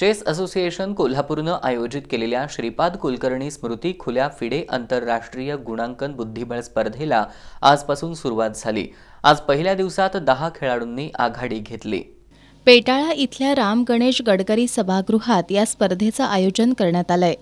chess association कोल्हापूरनं आयोजित केलेल्या श्रीपाद कुलकर्णी स्मृती खुल्या फिडे आंतरराष्ट्रीय गुणांकन बुद्धिबळ स्पर्धेला आजपासून सुरुवात झाली आज पहिल्या दिवसात दहा खेळाडूंनी आघाडी घेतली पेटाळा इथल्या राम गणेश गडकरी सभागृहात या स्पर्धेचं आयोजन करण्यात आलं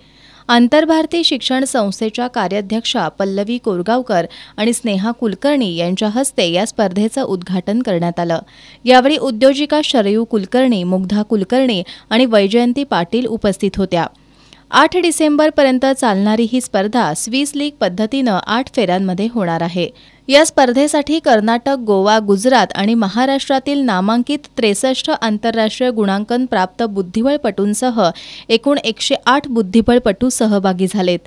भारतीय शिक्षण संस्थेच्या कार्याध्यक्षा पल्लवी कोरगावकर आणि स्नेहा कुलकर्णी यांच्या हस्ते या स्पर्धेचं उद्घाटन करण्यात आलं यावेळी उद्योजिका शरयू कुलकर्णी मुग्धा कुलकर्णी आणि वैजयंती पाटील उपस्थित होत्या आठ डिसेंबरपर्यंत चालणारी ही स्पर्धा स्विस लीग पद्धतीनं आठ फेऱ्यांमध्ये होणार आहे या स्पर्धेसाठी कर्नाटक गोवा गुजरात आणि महाराष्ट्रातील नामांकित त्रेसष्ट आंतरराष्ट्रीय गुणांकन प्राप्त बुद्धिबळपटूंसह एकूण एकशे आठ बुद्धिबळपटू सहभागी झालेत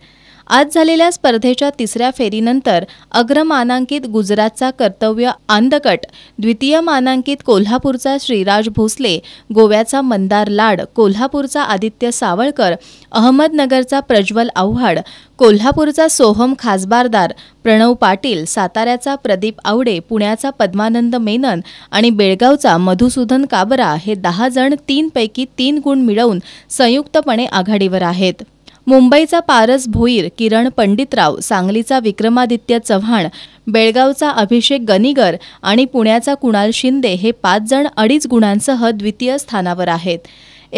आज झालेल्या स्पर्धेच्या तिसऱ्या फेरीनंतर अग्रमानांकित गुजरातचा कर्तव्य आंदकट द्वितीय मानांकित कोल्हापूरचा श्रीराज भोसले गोव्याचा मंदार लाड कोल्हापूरचा आदित्य सावळकर अहमदनगरचा प्रज्वल आव्हाड कोल्हापूरचा सोहम खासबारदार प्रणव पाटील साताऱ्याचा प्रदीप आवडे पुण्याचा पद्मानंद मेनन आणि बेळगावचा मधुसूदन काबरा हे दहा जण तीनपैकी तीन गुण मिळवून संयुक्तपणे आघाडीवर आहेत मुंबईचा पारस भोईर किरण पंडितराव सांगलीचा विक्रमादित्य चव्हाण बेळगावचा अभिषेक गनिगर आणि पुण्याचा कुणाल शिंदे हे पाच जण अडीच गुणांसह द्वितीय स्थानावर आहेत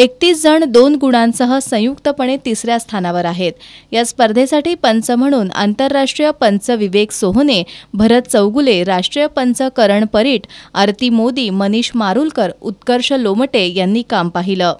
एकतीस जण दोन गुणांसह संयुक्तपणे तिसऱ्या स्थानावर आहेत या स्पर्धेसाठी पंच म्हणून आंतरराष्ट्रीय पंच विवेक सोहने भरत चौगुले राष्ट्रीय पंच करण परीट आरती मोदी मनीष मारुलकर उत्कर्ष लोमटे यांनी काम पाहिलं